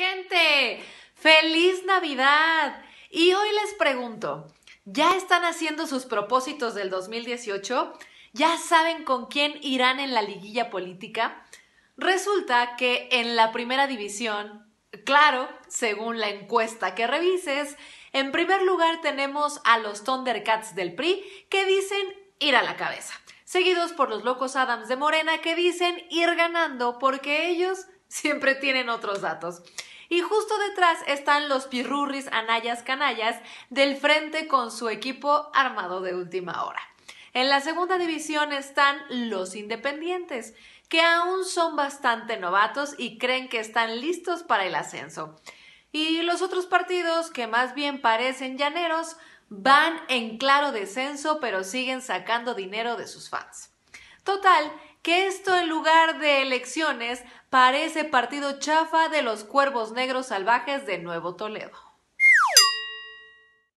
Gente, feliz Navidad. Y hoy les pregunto, ¿ya están haciendo sus propósitos del 2018? ¿Ya saben con quién irán en la liguilla política? Resulta que en la primera división, claro, según la encuesta que revises, en primer lugar tenemos a los Thundercats del PRI que dicen ir a la cabeza, seguidos por los locos Adams de Morena que dicen ir ganando porque ellos siempre tienen otros datos. Y justo detrás están los pirurris anayas canallas del frente con su equipo armado de última hora. En la segunda división están los independientes, que aún son bastante novatos y creen que están listos para el ascenso. Y los otros partidos, que más bien parecen llaneros, van en claro descenso pero siguen sacando dinero de sus fans. Total, que esto en lugar de elecciones parece partido chafa de los cuervos negros salvajes de Nuevo Toledo.